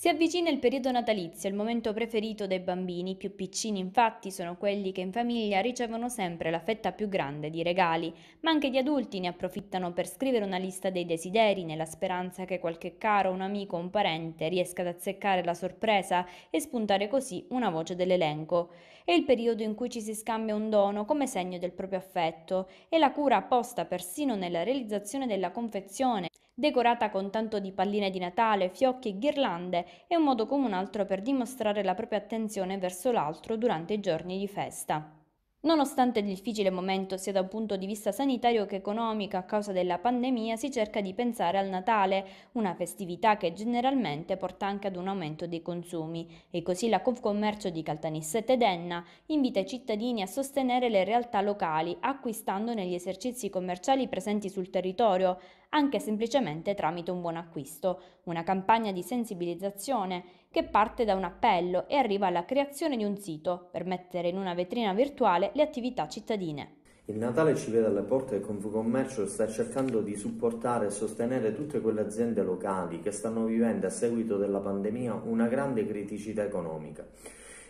Si avvicina il periodo natalizio, il momento preferito dei bambini, i più piccini infatti sono quelli che in famiglia ricevono sempre la fetta più grande di regali, ma anche gli adulti ne approfittano per scrivere una lista dei desideri nella speranza che qualche caro, un amico, un parente riesca ad azzeccare la sorpresa e spuntare così una voce dell'elenco. È il periodo in cui ci si scambia un dono come segno del proprio affetto e la cura apposta persino nella realizzazione della confezione decorata con tanto di palline di Natale, fiocchi e ghirlande, è un modo come un altro per dimostrare la propria attenzione verso l'altro durante i giorni di festa. Nonostante il difficile momento sia da un punto di vista sanitario che economico a causa della pandemia, si cerca di pensare al Natale, una festività che generalmente porta anche ad un aumento dei consumi. E così la Confcommercio di Caltanissette Denna invita i cittadini a sostenere le realtà locali, acquistando negli esercizi commerciali presenti sul territorio, anche semplicemente tramite un buon acquisto, una campagna di sensibilizzazione che parte da un appello e arriva alla creazione di un sito per mettere in una vetrina virtuale le attività cittadine. Il Natale ci vede alle porte e Confucommercio sta cercando di supportare e sostenere tutte quelle aziende locali che stanno vivendo a seguito della pandemia una grande criticità economica.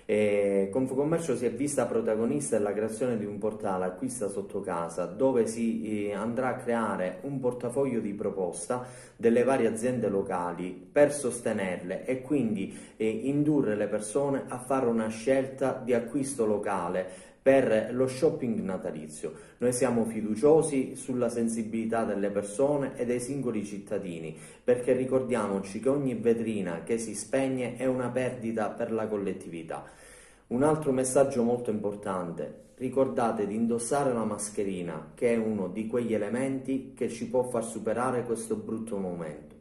E Confcommercio si è vista protagonista della creazione di un portale acquista sotto casa dove si eh, andrà a creare un portafoglio di proposta delle varie aziende locali per sostenerle e quindi eh, indurre le persone a fare una scelta di acquisto locale per lo shopping natalizio. Noi siamo fiduciosi sulla sensibilità delle persone e dei singoli cittadini, perché ricordiamoci che ogni vetrina che si spegne è una perdita per la collettività. Un altro messaggio molto importante, ricordate di indossare la mascherina, che è uno di quegli elementi che ci può far superare questo brutto momento.